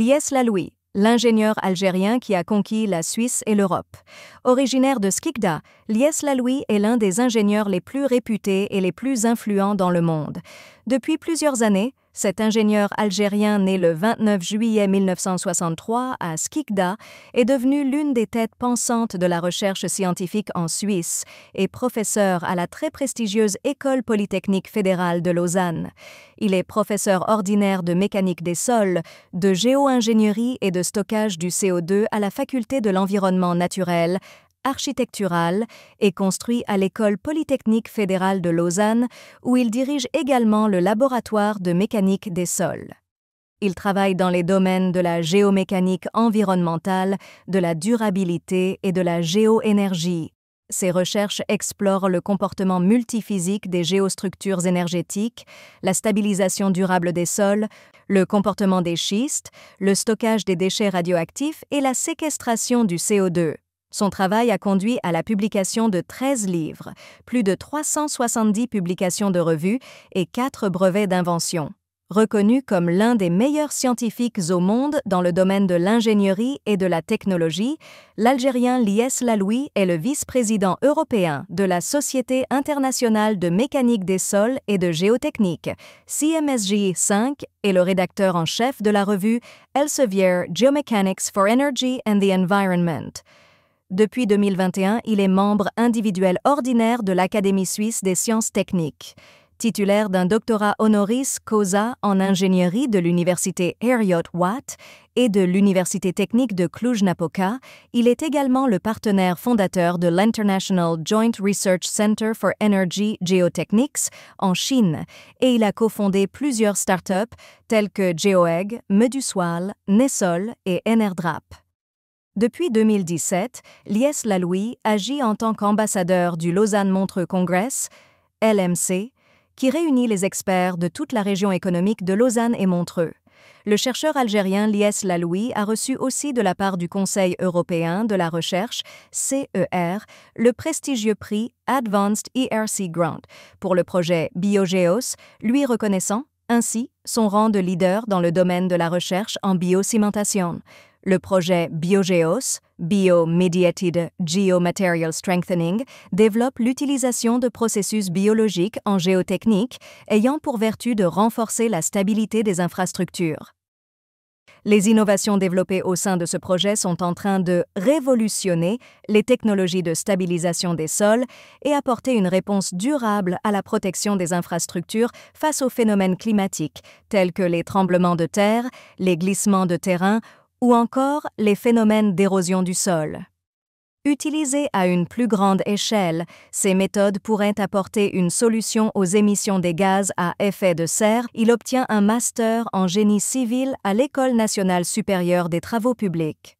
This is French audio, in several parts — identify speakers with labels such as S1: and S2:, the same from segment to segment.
S1: Lies Laloui, l'ingénieur algérien qui a conquis la Suisse et l'Europe. Originaire de Skikda, Lies Laloui est l'un des ingénieurs les plus réputés et les plus influents dans le monde. Depuis plusieurs années, cet ingénieur algérien né le 29 juillet 1963 à Skikda est devenu l'une des têtes pensantes de la recherche scientifique en Suisse et professeur à la très prestigieuse École polytechnique fédérale de Lausanne. Il est professeur ordinaire de mécanique des sols, de géo-ingénierie et de stockage du CO2 à la faculté de l'environnement naturel architectural et construit à l'École polytechnique fédérale de Lausanne, où il dirige également le laboratoire de mécanique des sols. Il travaille dans les domaines de la géomécanique environnementale, de la durabilité et de la géoénergie. Ses recherches explorent le comportement multiphysique des géostructures énergétiques, la stabilisation durable des sols, le comportement des schistes, le stockage des déchets radioactifs et la séquestration du CO2. Son travail a conduit à la publication de 13 livres, plus de 370 publications de revues et 4 brevets d'invention. Reconnu comme l'un des meilleurs scientifiques au monde dans le domaine de l'ingénierie et de la technologie, l'Algérien Lies Laloui est le vice-président européen de la Société internationale de mécanique des sols et de géotechnique, CMSG 5, et le rédacteur en chef de la revue Elsevier Geomechanics for Energy and the Environment. Depuis 2021, il est membre individuel ordinaire de l'Académie suisse des sciences techniques. Titulaire d'un doctorat honoris causa en ingénierie de l'université Heriot-Watt et de l'université technique de Cluj-Napoca, il est également le partenaire fondateur de l'International Joint Research Center for Energy Geotechnics en Chine et il a cofondé plusieurs startups telles que GeoEgg, Medusoil, Nessol et Enerdrap. Depuis 2017, Lies Laloui agit en tant qu'ambassadeur du Lausanne Montreux Congress, LMC, qui réunit les experts de toute la région économique de Lausanne et Montreux. Le chercheur algérien Lies Laloui a reçu aussi de la part du Conseil européen de la recherche, CER, le prestigieux prix Advanced ERC Grant pour le projet BioGeos, lui reconnaissant ainsi son rang de leader dans le domaine de la recherche en biocimentation le projet BioGeos, Bio-Mediated Geomaterial Strengthening, développe l'utilisation de processus biologiques en géotechnique ayant pour vertu de renforcer la stabilité des infrastructures. Les innovations développées au sein de ce projet sont en train de révolutionner les technologies de stabilisation des sols et apporter une réponse durable à la protection des infrastructures face aux phénomènes climatiques tels que les tremblements de terre, les glissements de terrain ou encore les phénomènes d'érosion du sol. Utilisées à une plus grande échelle, ces méthodes pourraient apporter une solution aux émissions des gaz à effet de serre. Il obtient un master en génie civil à l'École nationale supérieure des travaux publics.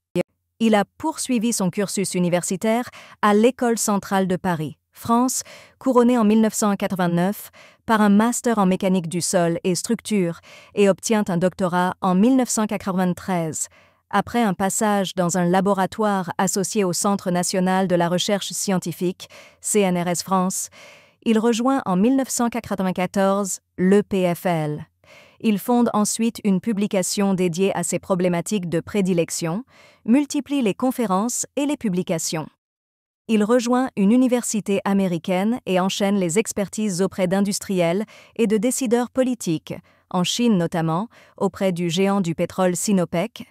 S1: Il a poursuivi son cursus universitaire à l'École centrale de Paris, France, couronné en 1989 par un master en mécanique du sol et structure et obtient un doctorat en 1993. Après un passage dans un laboratoire associé au Centre national de la recherche scientifique, CNRS France, il rejoint en 1994 l'EPFL. Il fonde ensuite une publication dédiée à ses problématiques de prédilection, multiplie les conférences et les publications. Il rejoint une université américaine et enchaîne les expertises auprès d'industriels et de décideurs politiques, en Chine notamment, auprès du géant du pétrole Sinopec,